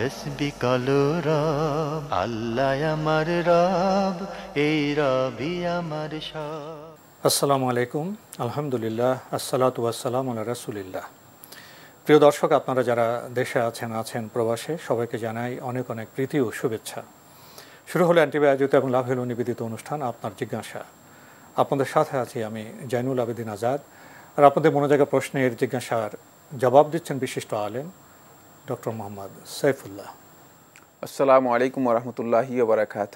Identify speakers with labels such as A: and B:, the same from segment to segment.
A: তসবি কালো রব আল্লাহ আমার রব এই রবি আমার সব আসসালামু আলাইকুম আলহামদুলিল্লাহ আসসালাত ওয়াসালাম আল্লাহ রাসুলিল্লাহ প্রিয় দর্শক আপনারা যারা দেশে আছেন আছেন প্রবাসে সবাইকে জানাই অনেক অনেক প্রীতি ও শুভেচ্ছা শুরু হলো অ্যান্টিবায়োজিত আয়োজিত এবং লাভেল নিবেদিত অনুষ্ঠান আপনার জিজ্ঞাসা আপনাদের সাথে আছি আমি জাইনুল আবেদিন আজাদ আর আপনাদের মনোজাগা প্রশ্নের জিজ্ঞাসার জবাব দিচ্ছেন বিশিষ্ট আলেম ডক্টর মোহাম্মদ সাইফুল্লাহ
B: আসসালামু আলাইকুম রহমতুল্লাহি বারাকাত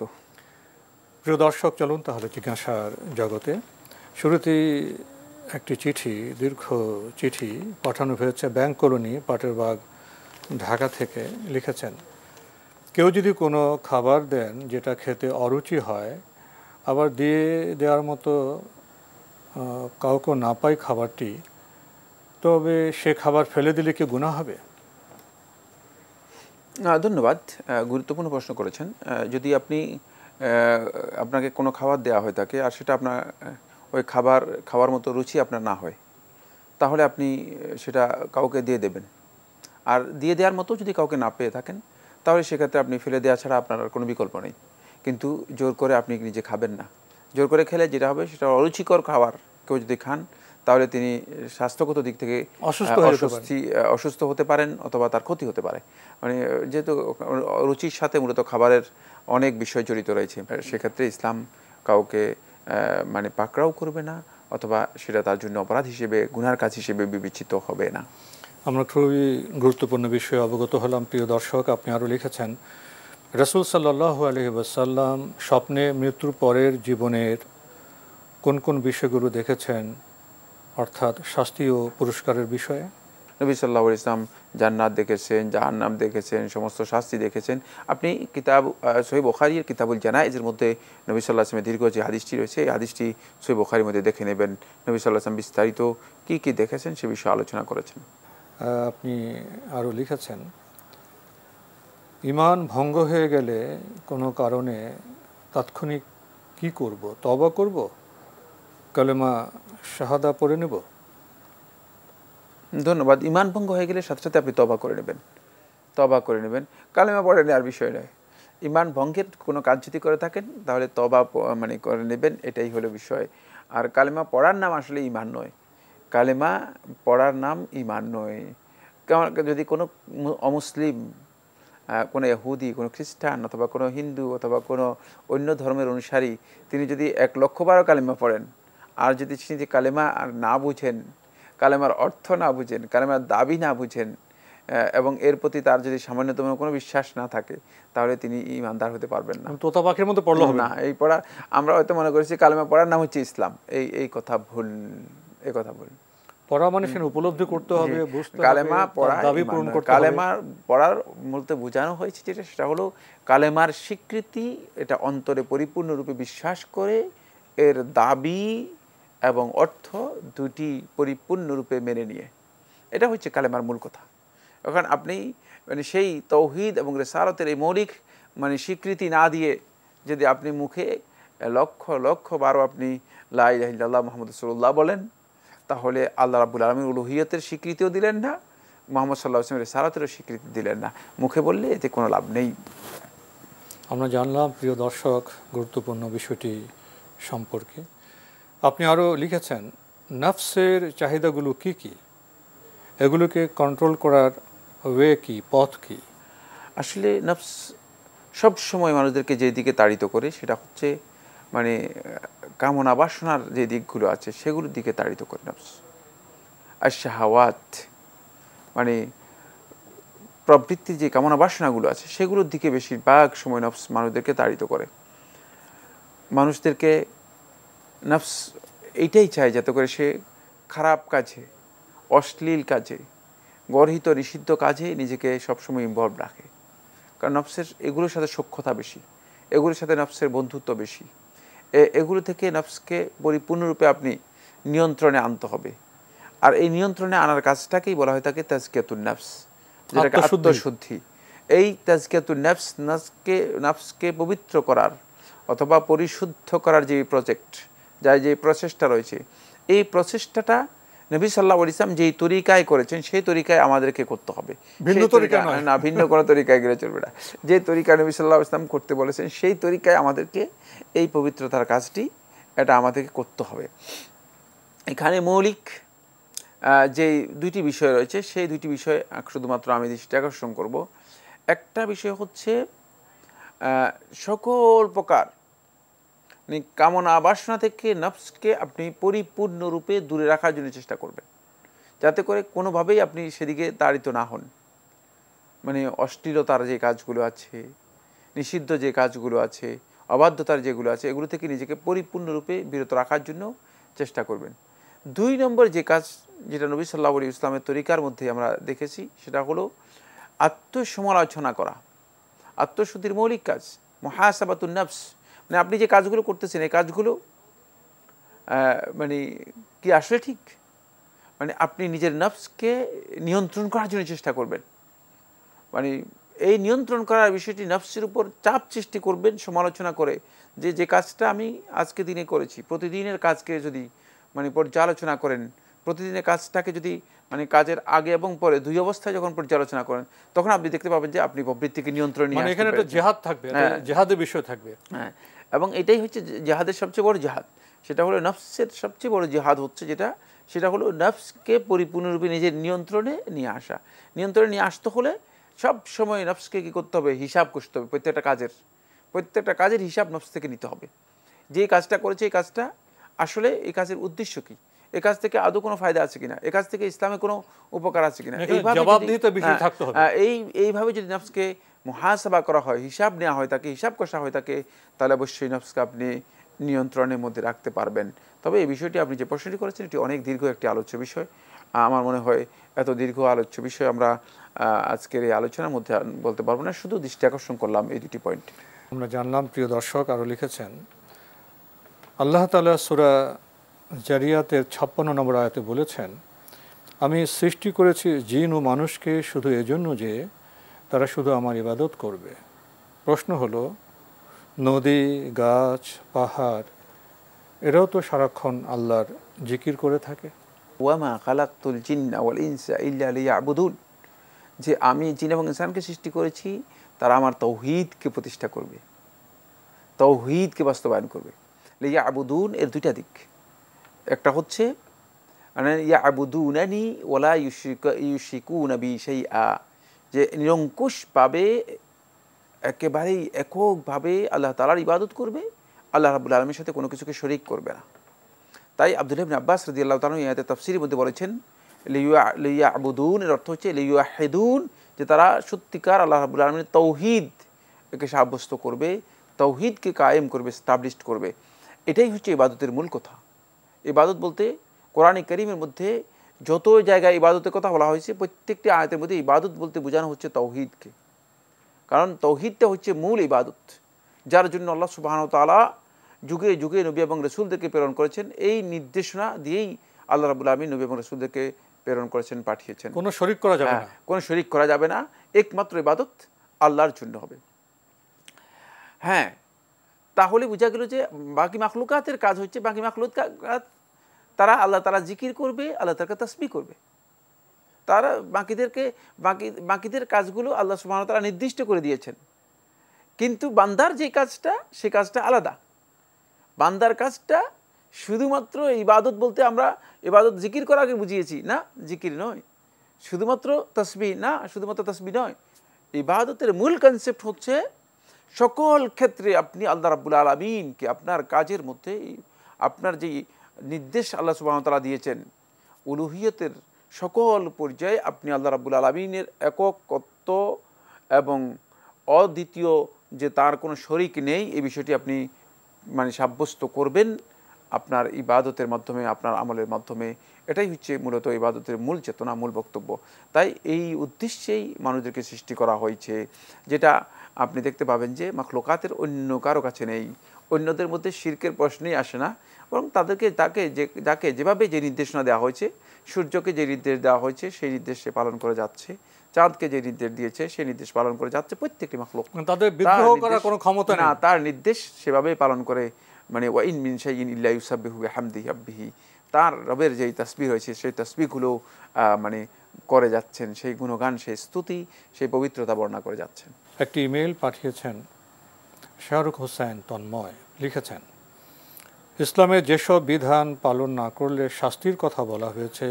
A: প্রিয় দর্শক চলুন তাহলে জিজ্ঞাসার জগতে শুরুতেই একটি চিঠি দীর্ঘ চিঠি পাঠানো হয়েছে ব্যাংক কলোনি পাটেরবাগ ঢাকা থেকে লিখেছেন কেউ যদি কোনো খাবার দেন যেটা খেতে অরুচি হয় আবার দিয়ে দেওয়ার মতো কাউকে না পাই খাবারটি তবে সে খাবার ফেলে দিলে কি গুণা হবে ধন্যবাদ গুরুত্বপূর্ণ প্রশ্ন করেছেন
B: যদি আপনি আপনাকে কোনো খাবার দেওয়া হয়ে থাকে আর সেটা আপনার ওই খাবার খাওয়ার মতো রুচি আপনার না হয় তাহলে আপনি সেটা কাউকে দিয়ে দেবেন আর দিয়ে দেওয়ার মতো যদি কাউকে না পেয়ে থাকেন তাহলে সেক্ষেত্রে আপনি ফেলে দেওয়া ছাড়া আপনার আর কোনো বিকল্প নেই কিন্তু জোর করে আপনি নিজে খাবেন না জোর করে খেলে যেটা হবে সেটা অরুচিকর খাবার কেউ যদি খান তাহলে তিনি স্বাস্থ্যগত দিক থেকে অসুস্থ হতে পারেন অথবা তার ক্ষতি হতে পারে মানে যেহেতু রুচির সাথে মূলত খাবারের অনেক বিষয় জড়িত রয়েছে সেক্ষেত্রে ইসলাম কাউকে মানে পাকড়াও করবে না অথবা সেটা তার জন্য অপরাধ হিসেবে গুনার কাজ হিসেবে বিবেচিত হবে না
A: আমরা খুবই গুরুত্বপূর্ণ বিষয়ে অবগত হলাম প্রিয় দর্শক আপনি আরও লিখেছেন রসুল সাল্লাহ আলহিবাসাল্লাম স্বপ্নে মৃত্যুর পরের জীবনের কোন কোন বিষয়গুলো দেখেছেন অর্থাৎ শাস্তি ও পুরস্কারের বিষয়ে
B: নবী সাল্লা ইসলাম জান্নাত দেখেছেন জাহান্নাম দেখেছেন সমস্ত শাস্তি দেখেছেন আপনি কিতাব সহি ওখারির কিতাবুল জানাইজের মধ্যে নবী সাল্লাহ আসলামের দীর্ঘ যে হাদিসটি রয়েছে এই হাদিসটি সহি ওখারির মধ্যে দেখে নেবেন নবী সাল্লাহ আসলাম বিস্তারিত কী কী দেখেছেন সে বিষয়ে আলোচনা করেছেন
A: আপনি আরও লিখেছেন ইমান ভঙ্গ হয়ে গেলে কোনো কারণে তাৎক্ষণিক কি করব তবা করব কালেমা শাহাদা পড়ে নেব ধন্যবাদ ইমান ভঙ্গ হয়ে গেলে সাথে
B: সাথে আপনি তবা করে নেবেন তবা করে নেবেন কালেমা পড়ে নেওয়ার বিষয় নয় ইমান ভঙ্গের কোনো কাজ যদি করে থাকেন তাহলে তবা মানে করে নেবেন এটাই হলো বিষয় আর কালেমা পড়ার নাম আসলে ইমান নয় কালেমা পড়ার নাম ইমান নয় যদি কোনো অমুসলিম কোনো ইহুদি কোনো খ্রিস্টান অথবা কোনো হিন্দু অথবা কোনো অন্য ধর্মের অনুসারী তিনি যদি এক লক্ষ বারো কালেমা পড়েন আর যদি তিনি কালেমা আর না বুঝেন কালেমার অর্থ না বুঝেন কালেমার দাবি না বুঝেন এবং এর প্রতি তার যদি সামান্যতম কোনো বিশ্বাস না থাকে তাহলে তিনি ইমানদার হতে পারবেন না তোতা পাখির মতো পড়ল না এই পড়া আমরা হয়তো মনে করেছি কালেমা পড়ার নাম হচ্ছে ইসলাম এই এই কথা ভুল এই কথা ভুল
A: পড়া মানে উপলব্ধি করতে হবে কালেমা পড়া দাবি পূরণ করতে
B: পড়ার বোঝানো হয়েছে যেটা সেটা হলো কালেমার স্বীকৃতি এটা অন্তরে পরিপূর্ণরূপে বিশ্বাস করে এর দাবি এবং অর্থ দুটি পরিপূর্ণরূপে মেনে নিয়ে এটা হচ্ছে কালেমার মূল কথা এখন আপনি মানে সেই তৌহিদ এবং রেসারতের এই মৌলিক মানে স্বীকৃতি না দিয়ে যদি আপনি মুখে লক্ষ লক্ষ বারো আপনি রাহিল্লাহ মোহাম্মদ রসুল্লাহ বলেন তাহলে আল্লাহ রাবুল আলমীর উলুহিয়তের স্বীকৃতিও দিলেন না মোহাম্মদ সাল্লাহ আসলামের সারাতেরও স্বীকৃতি দিলেন না মুখে বললে এতে কোনো লাভ নেই
A: আমরা জানলাম প্রিয় দর্শক গুরুত্বপূর্ণ বিষয়টি সম্পর্কে আপনি আরও লিখেছেন নফসের চাহিদাগুলো কি কি এগুলোকে কন্ট্রোল করার ওয়ে কি পথ কি আসলে নফস সব সময় মানুষদেরকে
B: যেদিকে তাড়িত করে সেটা হচ্ছে মানে কামনা বাসনার যে দিকগুলো আছে সেগুলোর দিকে তাড়িত করে নফস আর শাহাওয়াত মানে প্রবৃত্তির যে কামনা বাসনাগুলো আছে সেগুলোর দিকে বেশিরভাগ সময় নফস মানুষদেরকে তাড়িত করে মানুষদেরকে নফস এইটাই চায় যাতে করে সে খারাপ কাজে অশ্লীল কাজে গর্হিত নিষিদ্ধ কাজে নিজেকে সবসময় ইনভলভ রাখে কারণ নফসের এগুলোর সাথে সক্ষতা বেশি এগুলোর সাথে নফসের বন্ধুত্ব বেশি এগুলো থেকে নফসকে পরিপূর্ণরূপে আপনি নিয়ন্ত্রণে আনতে হবে আর এই নিয়ন্ত্রণে আনার কাজটাকেই বলা হয় থাকে তাজকিয়াতুল নফস যেটাকে আত্মশুদ্ধি এই তাজকিয়াতুল নফস নাফসকে নাফসকে পবিত্র করার অথবা পরিশুদ্ধ করার যে প্রজেক্ট যার যে প্রচেষ্টা রয়েছে এই প্রচেষ্টাটা নবী সাল্লা ইসলাম যেই তরিকায় করেছেন সেই তরিকায় আমাদেরকে করতে হবে ভিন্ন তরিকা না ভিন্ন কোনো তরিকায় গেলে চলবে না যে তরিকা নবী সাল্লা ইসলাম করতে বলেছেন সেই তরিকায় আমাদেরকে এই পবিত্রতার কাজটি এটা আমাদেরকে করতে হবে এখানে মৌলিক যে দুইটি বিষয় রয়েছে সেই দুইটি বিষয় শুধুমাত্র আমি দৃষ্টি আকর্ষণ করব একটা বিষয় হচ্ছে সকল প্রকার মানে কামনা আবাসনা থেকে নফসকে আপনি পরিপূর্ণরূপে দূরে রাখার জন্য চেষ্টা করবেন যাতে করে কোনোভাবেই আপনি সেদিকে তাড়িত না হন মানে অশ্লীলতার যে কাজগুলো আছে নিষিদ্ধ যে কাজগুলো আছে অবাধ্যতার যেগুলো আছে এগুলো থেকে নিজেকে পরিপূর্ণরূপে বিরত রাখার জন্য চেষ্টা করবেন দুই নম্বর যে কাজ যেটা নবী সাল্লা আলী ইসলামের তরিকার মধ্যে আমরা দেখেছি সেটা হলো আত্মসমালোচনা করা আত্মশুদ্ধির মৌলিক কাজ মহাসাবাতুল নফস মানে আপনি যে কাজগুলো করতেছেন এই কাজগুলো মানে কি আসলে ঠিক মানে আপনি নিজের নফসকে নিয়ন্ত্রণ করার জন্য চেষ্টা করবেন মানে এই নিয়ন্ত্রণ করার বিষয়টি নফসের উপর চাপ সৃষ্টি করবেন সমালোচনা করে যে যে কাজটা আমি আজকে দিনে করেছি প্রতিদিনের কাজকে যদি মানে পর্যালোচনা করেন প্রতিদিনের কাজটাকে যদি মানে কাজের আগে এবং পরে দুই অবস্থায় যখন পর্যালোচনা করেন তখন আপনি দেখতে পাবেন যে আপনি প্রবৃত্তিকে নিয়ন্ত্রণ মানে এখানে একটা জেহাদ থাকবে হ্যাঁ। জেহাদের বিষয় থাকবে হ্যাঁ এবং এটাই হচ্ছে জেহাদের সবচেয়ে বড় জেহাদ সেটা হলো নফসের সবচেয়ে বড় জেহাদ হচ্ছে যেটা সেটা হলো নফসকে পরিপূর্ণরূপে নিজের নিয়ন্ত্রণে নিয়ে আসা নিয়ন্ত্রণে নিয়ে আসতে হলে সব সময় নফসকে কী করতে হবে হিসাব করতে হবে প্রত্যেকটা কাজের প্রত্যেকটা কাজের হিসাব নফস থেকে নিতে হবে যে কাজটা করেছে এই কাজটা আসলে এই কাজের উদ্দেশ্য কী এ কাজ থেকে আদৌ কোনো ফায়দা আছে কিনা এ কাজ থেকে ইসলামে কোনো উপকার আছে কিনা এইভাবে হ্যাঁ, হ্যাঁ, এইভাবে যদি নফসকে মহাসাবা করা হয় হিসাব নেওয়া হয় তাকে হিসাব কষা হয় তাকে তাহলে অবশ্যই নফসকে আপনি নিয়ন্ত্রণের মধ্যে রাখতে পারবেন তবে এই বিষয়টি আপনি যে প্রশ্নটি করেছেন এটি অনেক দীর্ঘ একটি আলোচ্য বিষয় আমার মনে হয় এত দীর্ঘ আলোচ্য বিষয় আমরা আজকের এই আলোচনার মধ্যে বলতে পারবো না শুধু দৃষ্টি আকর্ষণ করলাম এই দুটি পয়েন্ট আমরা
A: জানলাম প্রিয় দর্শক আরও লিখেছেন আল্লাহ তালা সুরা জারিয়াতের ছাপ্পান্ন নম্বর আয়াতে বলেছেন আমি সৃষ্টি করেছি জিন ও মানুষকে শুধু এজন্য যে তারা শুধু আমার ইবাদত করবে প্রশ্ন হলো নদী গাছ পাহাড় এরাও তো সারাক্ষণ আল্লাহর জিকির করে থাকে ওয়ামা কালাকুল জিন্না ওয়াল ইনসা ইল্লা আবুদুল
B: যে আমি জিন এবং ইনসানকে সৃষ্টি করেছি তারা আমার তৌহিদকে প্রতিষ্ঠা করবে তৌহিদকে বাস্তবায়ন করবে ইয়া আবুদুন এর দুইটা দিক একটা হচ্ছে মানে ইয়া আবুদুনানি ওলা ইউশিক ইউশিকুন বি সেই আ যে নিরঙ্কুশভাবে একেবারেই এককভাবে আল্লাহ তালার ইবাদত করবে আল্লাহ রাবুল আলমীর সাথে কোনো কিছুকে শরিক করবে না তাই আবদুল্লাবিন আব্বাস রদি আল্লাহ তালু ইয়াতে তফসির মধ্যে বলেছেন লিউয়া লিয়া আবুদুন এর অর্থ হচ্ছে লিউয়া হেদুন যে তারা সত্যিকার আল্লাহ রাবুল আলমীর তৌহিদ একে সাব্যস্ত করবে তৌহিদকে কায়েম করবে স্টাবলিশড করবে এটাই হচ্ছে ইবাদতের মূল কথা ইবাদত বলতে কোরআন করিমের মধ্যে যত জায়গায় ইবাদতের কথা বলা হয়েছে প্রত্যেকটি আয়তের মধ্যে ইবাদত বলতে বোঝানো হচ্ছে তৌহিদকে কারণ তৌহিদটা হচ্ছে মূল ইবাদত যার জন্য আল্লাহ তালা যুগে যুগে নবী এবং রসুলদেরকে প্রেরণ করেছেন এই নির্দেশনা দিয়েই আল্লাহ রাবুল আলমী নবী এবং রসুলদেরকে প্রেরণ করেছেন পাঠিয়েছেন
A: কোনো শরিক করা যাবে না হ্যাঁ, কোনো
B: শরিক করা যাবে না একমাত্র ইবাদত আল্লাহর জন্য হবে হ্যাঁ তাহলে বোঝা গেল যে বাকি মাখলুকাতের কাজ হচ্ছে বাকি মাখলুকাত তারা আল্লাহ তারা জিকির করবে আল্লাহ তাকে তসবি করবে তারা বাকিদেরকে বাকি বাকিদের কাজগুলো আল্লাহ সুবাহ তারা নির্দিষ্ট করে দিয়েছেন কিন্তু বান্দার যে কাজটা সে কাজটা আলাদা বান্দার কাজটা শুধুমাত্র ইবাদত বলতে আমরা ইবাদত জিকির করাকে বুঝিয়েছি না জিকির নয় শুধুমাত্র তসবি না শুধুমাত্র তসবি নয় ইবাদতের মূল কনসেপ্ট হচ্ছে সকল ক্ষেত্রে আপনি আল্লাহ রাবুল আলমিনকে আপনার কাজের মধ্যে আপনার যেই নির্দেশ আল্লাহ সুবাহতলা দিয়েছেন উলুহিয়তের সকল পর্যায়ে আপনি আল্লাহ রাবুল আলমিনের এককত্ব এবং অদ্বিতীয় যে তার কোনো শরিক নেই এই বিষয়টি আপনি মানে সাব্যস্ত করবেন আপনার ইবাদতের মাধ্যমে আপনার আমলের মাধ্যমে এটাই হচ্ছে মূলত ইবাদতের মূল চেতনা মূল বক্তব্য তাই এই উদ্দেশ্যেই মানুষদেরকে সৃষ্টি করা হয়েছে যেটা আপনি দেখতে পাবেন যে মাখলোকাতের অন্য কারো কাছে নেই অন্যদের মধ্যে শির্কের প্রশ্নেই আসে না বরং তাদেরকে তাকে যে তাকে যেভাবে যে নির্দেশনা দেওয়া হয়েছে সূর্যকে যে নির্দেশ দেওয়া হয়েছে সেই নির্দেশ সে পালন করে যাচ্ছে চাঁদকে যে নির্দেশ দিয়েছে সেই নির্দেশ পালন করে যাচ্ছে প্রত্যেকটি মাখলুক মানে তাদের বিদ্রোহ করার কোনো ক্ষমতা না তার নির্দেশ সেভাবে পালন করে মানে ওয়াইন মিন শাইন ইল্লা ইউসাব্বিহু হামদি আব্বিহি তার রবের যেই তসবি রয়েছে সেই তসবিগুলো মানে করে যাচ্ছেন সেই গুণগান সেই স্তুতি সেই পবিত্রতা বর্ণনা করে যাচ্ছেন
A: একটি ইমেল পাঠিয়েছেন শাহরুখ হোসেন তন্ময় লিখেছেন ইসলামে যেসব বিধান পালন না করলে শাস্তির কথা বলা হয়েছে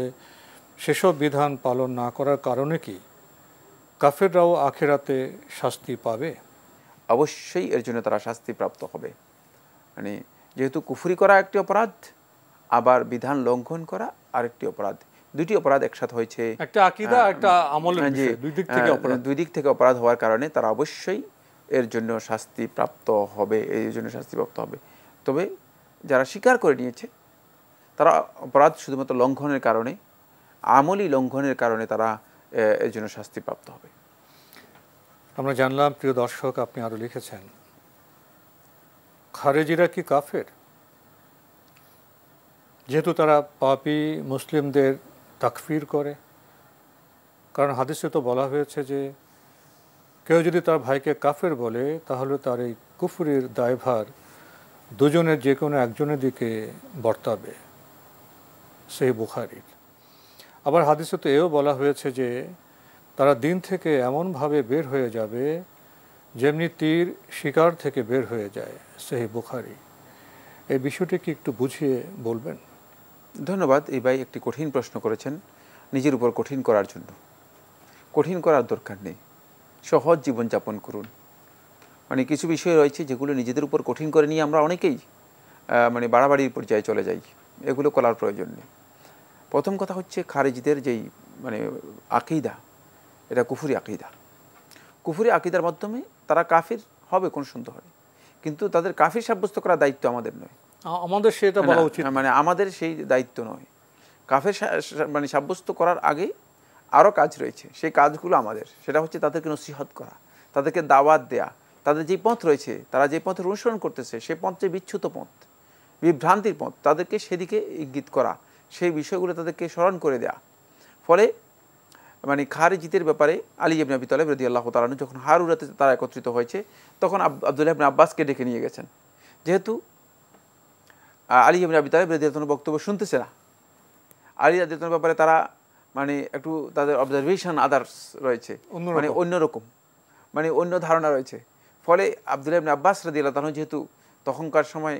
A: সেসব বিধান পালন না করার কারণে কি কাফেররাও আখেরাতে শাস্তি পাবে অবশ্যই এর জন্য তারা
B: শাস্তি প্রাপ্ত হবে মানে যেহেতু কুফুরি করা একটি অপরাধ আবার বিধান লঙ্ঘন করা আরেকটি অপরাধ দুটি অপরাধ একসাথে হয়েছে একটা আকিদা একটা আমলের হ্যাঁ, দুই দিক থেকে হ্যাঁ, অপরাধ দুই দিক থেকে অপরাধ হওয়ার কারণে তারা অবশ্যই এর জন্য শাস্তি প্রাপ্ত হবে এর জন্য শাস্তি প্রাপ্ত হবে তবে যারা স্বীকার করে নিয়েছে তারা অপরাধ শুধুমাত্র লঙ্ঘনের কারণে আমলি লঙ্ঘনের কারণে তারা এর জন্য
A: শাস্তিপ্রাপ্ত হবে আমরা জানলাম প্রিয় দর্শক আপনি আরও লিখেছেন খারেজিরা কি কাফের যেহেতু তারা পাপি মুসলিমদের তাকফির করে কারণ হাদিসে তো বলা হয়েছে যে কেউ যদি তার ভাইকে কাফের বলে তাহলে তার এই কুফুরির দায়ভার দুজনের যে কোনো একজনের দিকে বর্তাবে সেই বুখারির আবার হাদিসে তো এও বলা হয়েছে যে তারা দিন থেকে এমনভাবে বের হয়ে যাবে যেমনি তীর শিকার থেকে বের হয়ে যায় সেই বুখারি এই বিষয়টি কি একটু বুঝিয়ে বলবেন
B: ধন্যবাদ এই ভাই একটি কঠিন প্রশ্ন করেছেন নিজের উপর কঠিন করার জন্য কঠিন করার দরকার নেই সহজ জীবনযাপন করুন মানে কিছু বিষয় রয়েছে যেগুলো নিজেদের উপর কঠিন করে নিয়ে আমরা অনেকেই মানে বাড়াবাড়ির পর্যায়ে চলে যাই এগুলো করার প্রয়োজন নেই প্রথম কথা হচ্ছে খারেজদের যেই মানে আকিদা এটা কুফুরি আকিদা কুফুরি আকিদার মাধ্যমে তারা কাফির হবে কোন সন্দেহ হয় কিন্তু তাদের কাফির সাব্যস্ত করার দায়িত্ব আমাদের নয়
A: আমাদের সেটা মানে বলা
B: উচিত মানে আমাদের সেই দায়িত্ব নয় কাফের মানে সাব্যস্ত করার আগে আরও কাজ রয়েছে সেই কাজগুলো আমাদের সেটা হচ্ছে তাদেরকে নসিহত করা তাদেরকে দাওয়াত দেয়া তাদের যে পথ রয়েছে তারা যে পথের অনুসরণ করতেছে সে পথ যে বিচ্ছুত পথ বিভ্রান্তির পথ তাদেরকে সেদিকে ইঙ্গিত করা সেই বিষয়গুলো তাদেরকে স্মরণ করে দেয়া ফলে মানে জিতের ব্যাপারে আলী ইবনে আবি তালেব রদি আল্লাহ তালানু যখন হারুরাতে তারা একত্রিত হয়েছে তখন আবদুল্লাহ ইবনে আব্বাসকে ডেকে নিয়ে গেছেন যেহেতু আলী ইবনে আবি তালেব রদি আল্লাহ বক্তব্য শুনতেছে না আলী রদি ব্যাপারে তারা মানে একটু তাদের অবজারভেশন আদার্স রয়েছে মানে অন্যরকম মানে অন্য ধারণা রয়েছে ফলে আবদুল্লাহ ইবনে আব্বাস রদিয়াল্লাহ তানু যেহেতু তখনকার সময়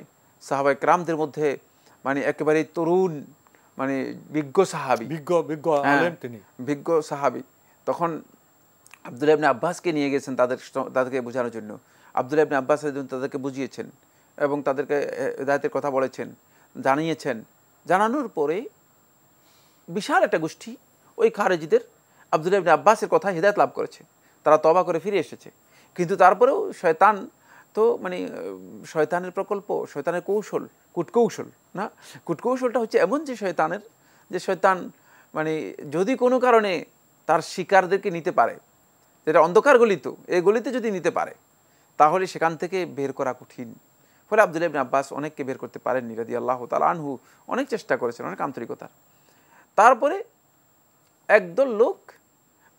B: সাহাবাই ক্রামদের মধ্যে মানে একেবারেই তরুণ মানে বিজ্ঞ সাহাবি বিজ্ঞ বিজ্ঞ হ্যাঁ, তিনি বিজ্ঞ সাহাবি তখন আবদুল্লাহ ইবনে আব্বাসকে নিয়ে গেছেন তাদের তাদেরকে বোঝানোর জন্য আবদুল্লাহ ইবনে আব্বাস তাদেরকে বুঝিয়েছেন এবং তাদেরকে হৃদায়তের কথা বলেছেন জানিয়েছেন জানানোর পরে বিশাল একটা গোষ্ঠী ওই খারেজিদের আবদুল্লাহ ইবনে আব্বাসের কথা হৃদায়ত লাভ করেছে তারা তবা করে ফিরে এসেছে কিন্তু তারপরেও শয়তান তো মানে শয়তানের প্রকল্প শয়তানের কৌশল কুটকৌশল না কুটকৌশলটা হচ্ছে এমন যে শয়তানের যে শয়তান মানে যদি কোনো কারণে তার শিকারদেরকে নিতে পারে যেটা অন্ধকার গলিত এই গলিতে যদি নিতে পারে তাহলে সেখান থেকে বের করা কঠিন ফলে আবদুল ইবিন আব্বাস অনেককে বের করতে পারেন নিরাদি আল্লাহ তাল আনহু অনেক চেষ্টা করেছেন অনেক আন্তরিকতার তারপরে একদল লোক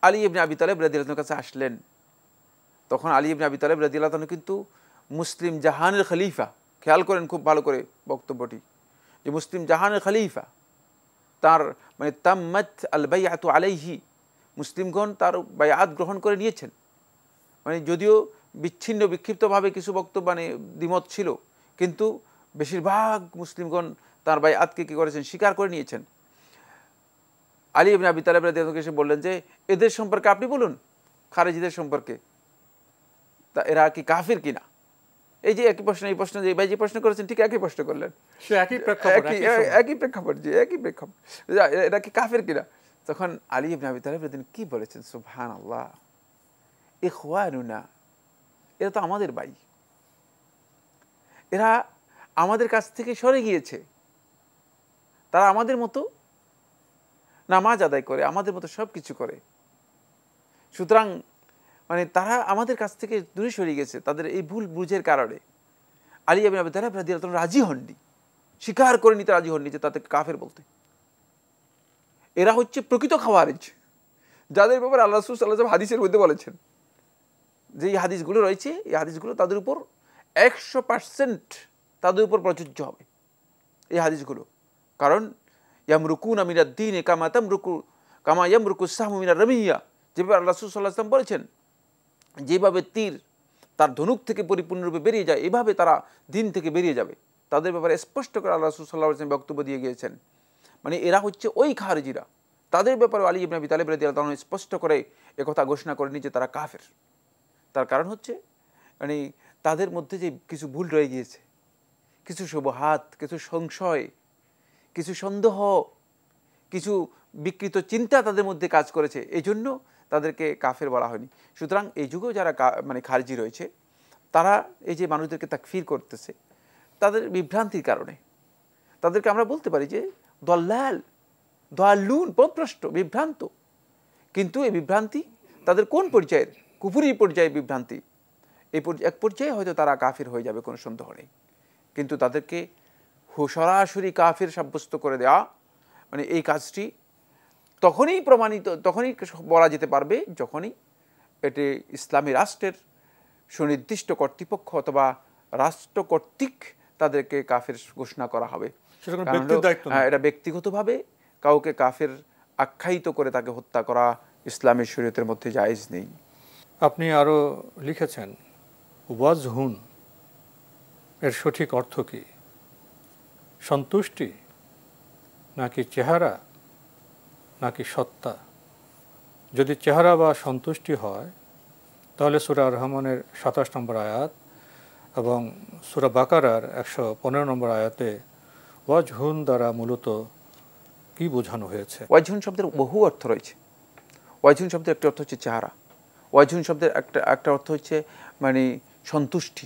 B: আলী ইবনে আবি তালেব রাদিয়াল্লাহর কাছে আসলেন তখন আলী ইবনে আবি তালেব রাজিয়াল তালু কিন্তু মুসলিম জাহানের খলিফা খেয়াল করেন খুব ভালো করে বক্তব্যটি যে মুসলিম জাহানের খলিফা তার মানে তাম্মত আল বাইয়াত আলাইহি মুসলিমগণ তার বায়াত গ্রহণ করে নিয়েছেন মানে যদিও বিচ্ছিন্ন বিক্ষিপ্তভাবে কিছু বক্তব্য মানে দ্বিমত ছিল কিন্তু বেশিরভাগ মুসলিমগণ তার বায়াতকে কী করেছেন স্বীকার করে নিয়েছেন আলী আবিন আবি তালেব বললেন যে এদের সম্পর্কে আপনি বলুন খারেজিদের সম্পর্কে তা এরা কি কাফির কিনা এই যে একই প্রশ্ন এই প্রশ্ন যে ভাই যে প্রশ্ন করেছেন ঠিক একই প্রশ্ন করলেন একই একই প্রেক্ষাপট যে একই প্রেক্ষাপট এরা কি কাফের কিনা তখন আলী ইবনে আবি তালেব এদিন কি বলেছেন সুবহান আল্লাহ এ খোয়ানুনা এরা তো আমাদের বাই এরা আমাদের কাছ থেকে সরে গিয়েছে তারা আমাদের মতো নামাজ আদায় করে আমাদের মতো সব কিছু করে সুতরাং মানে তারা আমাদের কাছ থেকে দূরে সরে গেছে তাদের এই ভুল বুঝের কারণে আলী আবিন আবি তালাব রাজি রাজি হননি স্বীকার করে নিতে রাজি হননি যে তাদের কাফের বলতে এরা হচ্ছে প্রকৃত খাওয়ারেজ যাদের ব্যাপারে আল্লাহ রসুল সাল্লাহ হাদিসের মধ্যে বলেছেন যে এই হাদিসগুলো রয়েছে এই হাদিসগুলো তাদের উপর একশো পার্সেন্ট তাদের উপর প্রযোজ্য হবে এই হাদিসগুলো কারণ ইয়ামরুকুন আমিরা দিন কামাতাম রুকু কামা শাহ সাহমিনা রমিয়া যেভাবে আল্লাহ সুসাল্লাহ বলেছেন যেভাবে তীর তার ধনুক থেকে পরিপূর্ণরূপে বেরিয়ে যায় এভাবে তারা দিন থেকে বেরিয়ে যাবে তাদের ব্যাপারে স্পষ্ট করে আল্লাহ রসুল্লাহ ইসলাম বক্তব্য দিয়ে গিয়েছেন মানে এরা হচ্ছে ওই খারজিরা তাদের ব্যাপারে আলী ইবনাবি তালেব রাজি আল্লাহ স্পষ্ট করে একথা ঘোষণা করেনি যে তারা কাফের তার কারণ হচ্ছে মানে তাদের মধ্যে যে কিছু ভুল রয়ে গিয়েছে কিছু শুভহাত কিছু সংশয় কিছু সন্দেহ কিছু বিকৃত চিন্তা তাদের মধ্যে কাজ করেছে এই জন্য তাদেরকে কাফের বলা হয়নি সুতরাং এই যুগেও যারা মানে খারজি রয়েছে তারা এই যে মানুষদেরকে তাকফির করতেছে তাদের বিভ্রান্তির কারণে তাদেরকে আমরা বলতে পারি যে দল্লাল দয়ালুন পদভ্রষ্ট বিভ্রান্ত কিন্তু এই বিভ্রান্তি তাদের কোন পর্যায়ের কুপুরি পর্যায়ে বিভ্রান্তি এই এক পর্যায়ে হয়তো তারা কাফের হয়ে যাবে কোনো সন্দেহ নেই কিন্তু তাদেরকে সরাসরি কাফের সাব্যস্ত করে দেওয়া মানে এই কাজটি তখনই প্রমাণিত তখনই বলা যেতে পারবে যখনই এটি ইসলামী রাষ্ট্রের সুনির্দিষ্ট কর্তৃপক্ষ অথবা রাষ্ট্র কর্তৃক তাদেরকে কাফের ঘোষণা করা হবে হ্যাঁ, এটা ব্যক্তিগতভাবে কাউকে কাফের আখ্যায়িত করে তাকে হত্যা করা ইসলামের শরীয়তের মধ্যে জায়জ নেই
A: আপনি আরও লিখেছেন ওয়াজ হুন এর সঠিক অর্থ কি সন্তুষ্টি নাকি চেহারা নাকি সত্তা যদি চেহারা বা সন্তুষ্টি হয় তাহলে সুরা রহমানের সাতাশ নম্বর আয়াত এবং সুরা বাকারার একশো পনেরো নম্বর আয়াতে ওয়াজহুন দ্বারা মূলত কি বোঝানো হয়েছে
B: ওয়াজহুন শব্দের বহু অর্থ রয়েছে ওয়াজহুন শব্দের একটি অর্থ হচ্ছে চেহারা ওয়াজহুন শব্দের একটা একটা অর্থ হচ্ছে মানে সন্তুষ্টি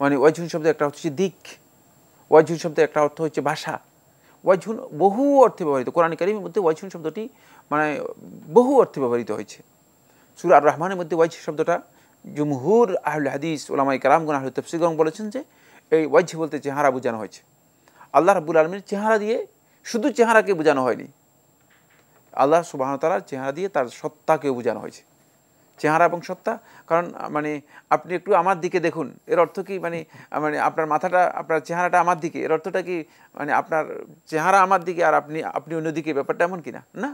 B: মানে ওয়াজহুন শব্দের একটা অর্থ হচ্ছে দিক ওয়াজহুন শব্দের একটা অর্থ হচ্ছে ভাষা ওয়াজহুন বহু অর্থে ব্যবহৃত কোরআন কারিমের মধ্যে ওয়াজহুন শব্দটি মানে বহু অর্থে ব্যবহৃত হয়েছে সুর আর রহমানের মধ্যে ওয়াজ শব্দটা জুমহুর আহুল হাদিস ওলামাই কালামগুন আহুল তফসিগম বলেছেন যে এই ওয়াজ বলতে চেহারা বোঝানো হয়েছে আল্লাহ রাবুল আলমীর চেহারা দিয়ে শুধু চেহারাকে বোঝানো হয়নি আল্লাহ সুবাহতালার চেহারা দিয়ে তার সত্তাকে বোঝানো হয়েছে চেহারা এবং সত্তা কারণ মানে আপনি একটু আমার দিকে দেখুন এর অর্থ কি মানে মানে আপনার মাথাটা আপনার চেহারাটা আমার দিকে এর অর্থটা কি মানে আপনার চেহারা আমার দিকে আর আপনি আপনি অন্যদিকে ব্যাপারটা এমন কি না না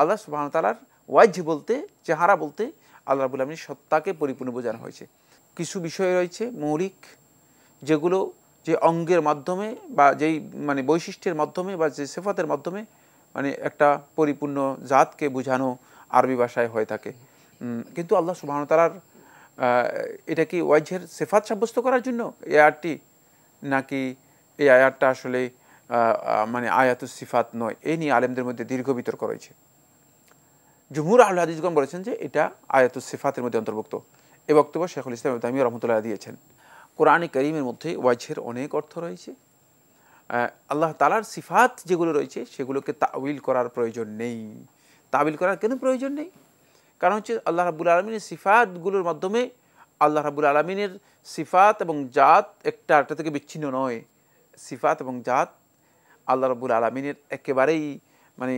B: আল্লাহ তালার ওয়াইজ বলতে চেহারা বলতে আল্লাহ রাবুল আপনি সত্তাকে পরিপূর্ণ বোঝানো হয়েছে কিছু বিষয় রয়েছে মৌলিক যেগুলো যে অঙ্গের মাধ্যমে বা যেই মানে বৈশিষ্ট্যের মাধ্যমে বা যে সেফাতের মাধ্যমে মানে একটা পরিপূর্ণ জাতকে বোঝানো আরবি ভাষায় হয়ে থাকে কিন্তু আল্লাহ তালার এটা কি ওয়াইজের সেফাত সাব্যস্ত করার জন্য এই আয়ারটি নাকি এই আয়ারটা আসলে মানে আয়াত সিফাত নয় এ নিয়ে আলেমদের মধ্যে দীর্ঘ বিতর্ক রয়েছে জুমুর আল হাদিসগণ বলেছেন যে এটা আয়াত সিফাতের মধ্যে অন্তর্ভুক্ত এ বক্তব্য শেখুল ইসলাম তামিয়া রহমতুল্লাহ দিয়েছেন কোরআনে করিমের মধ্যে ওয়াজের অনেক অর্থ রয়েছে আল্লাহ তালার সিফাত যেগুলো রয়েছে সেগুলোকে তাউইল করার প্রয়োজন নেই তাবিল করার কেন প্রয়োজন নেই কারণ হচ্ছে আল্লাহ রাবুল আলমিনের সিফাতগুলোর মাধ্যমে আল্লাহ রাবুল আলমিনের সিফাত এবং জাত একটা একটা থেকে বিচ্ছিন্ন নয় সিফাত এবং জাত আল্লাহ রাবুল আলমিনের একেবারেই মানে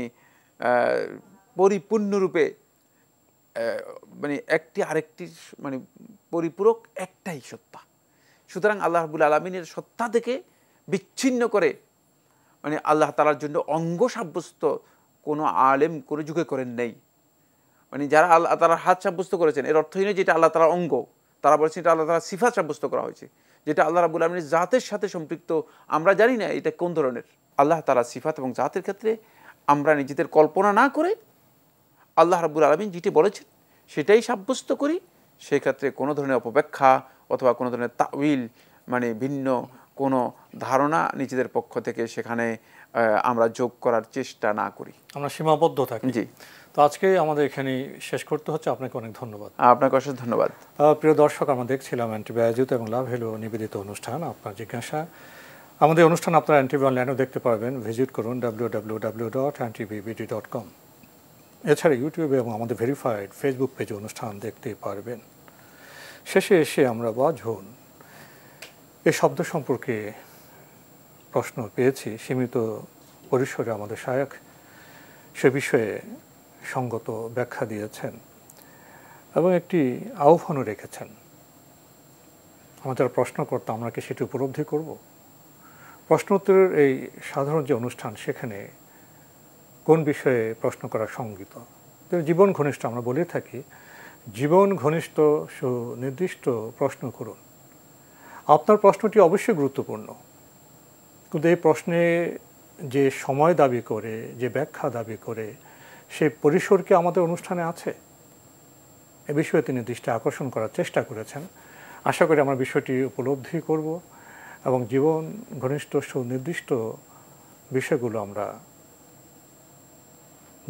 B: পরিপূর্ণরূপে মানে একটি আরেকটির মানে পরিপূরক একটাই সত্তা সুতরাং আল্লাহ রাবুল আলমিনের সত্তা থেকে বিচ্ছিন্ন করে মানে আল্লাহ তালার জন্য অঙ্গ সাব্যস্ত কোনো আলেম কোনো যুগে করেন নেই মানে যারা আল্লাহ তারা হাত সাব্যস্ত করেছেন এর অর্থই নয় যেটা আল্লাহ তালার অঙ্গ তারা বলেছেন এটা আল্লাহ তালার সিফাত সাব্যস্ত করা হয়েছে যেটা আল্লাহ রাবুল আলমীর জাতের সাথে সম্পৃক্ত আমরা জানি না এটা কোন ধরনের আল্লাহ তালা সিফাত এবং জাতের ক্ষেত্রে আমরা নিজেদের কল্পনা না করে আল্লাহ রাবুল আলমিন যেটি বলেছেন সেটাই সাব্যস্ত করি সেক্ষেত্রে কোনো ধরনের অপব্যাখ্যা অথবা কোনো ধরনের তাউইল মানে ভিন্ন কোনো ধারণা নিজেদের পক্ষ থেকে সেখানে আমরা যোগ
A: করার চেষ্টা না করি আমরা সীমাবদ্ধ থাকি জি তো আজকে আমাদের এখানেই শেষ করতে হচ্ছে আপনাকে অনেক ধন্যবাদ আপনাকে অশেষ ধন্যবাদ প্রিয় দর্শক আমরা দেখছিলাম অ্যান্টিবায়োজিত এবং লাভ হেলো নিবেদিত অনুষ্ঠান আপনার জিজ্ঞাসা আমাদের অনুষ্ঠান আপনারা অ্যান্টিভি অনলাইনেও দেখতে পারবেন ভিজিট করুন ডাব্লিউ ডাব্লিউ ডাব্লিউ ডট অ্যান্টিবিবিডি ডট কম এছাড়া ইউটিউবে এবং আমাদের ভেরিফাইড ফেসবুক পেজে অনুষ্ঠান দেখতে পারবেন শেষে এসে আমরা বা ঝোন এ শব্দ সম্পর্কে প্রশ্ন পেয়েছি সীমিত পরিসরে আমাদের সহায়ক সে বিষয়ে সঙ্গত ব্যাখ্যা দিয়েছেন এবং একটি আহ্বানও রেখেছেন আমরা যারা প্রশ্ন করতাম আমরা কি সেটি উপলব্ধি করব উত্তরের এই সাধারণ যে অনুষ্ঠান সেখানে কোন বিষয়ে প্রশ্ন করা সঙ্গীত জীবন ঘনিষ্ঠ আমরা বলে থাকি জীবন ঘনিষ্ঠ সুনির্দিষ্ট প্রশ্ন করুন আপনার প্রশ্নটি অবশ্যই গুরুত্বপূর্ণ কিন্তু এই প্রশ্নে যে সময় দাবি করে যে ব্যাখ্যা দাবি করে সেই পরিসর কি আমাদের অনুষ্ঠানে আছে এ বিষয়ে তিনি দৃষ্টি আকর্ষণ করার চেষ্টা করেছেন আশা করি আমরা বিষয়টি উপলব্ধি করব এবং জীবন ঘনিষ্ঠ সুনির্দিষ্ট বিষয়গুলো আমরা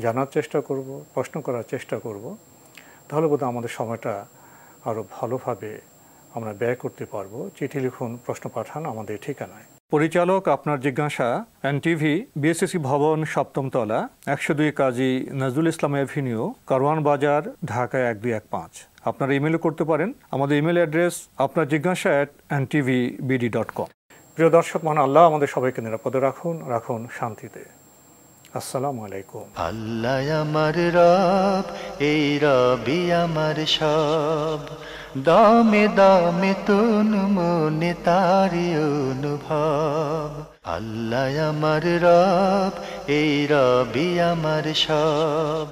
A: জানার চেষ্টা করব প্রশ্ন করার চেষ্টা করব তাহলে বোধহয় আমাদের সময়টা আরও ভালোভাবে আমরা ব্যয় করতে পারবো চিঠি লিখুন প্রশ্ন পাঠান আমাদের ঠিকানায় পরিচালক আপনার জিজ্ঞাসা টিভি বিএসসিসি ভবন সপ্তম তলা একশো দুই কাজী নজরুল ইসলাম এভিনিউ কারওয়ান বাজার ঢাকা এক দুই এক পাঁচ আপনারা ইমেলও করতে পারেন আমাদের ইমেল অ্যাড্রেস আপনার জিজ্ঞাসা at TV BD dot com প্রিয় দর্শক মান আল্লাহ আমাদের সবাইকে নিরাপদে রাখুন রাখুন শান্তিতে আসসালামু আলাইকুম আল্লাহ আমার রব এই রবি আমার সব দমে দমে তন মনে তারি অনুভব আল্লাহ আমার রব এই রবি আমার সব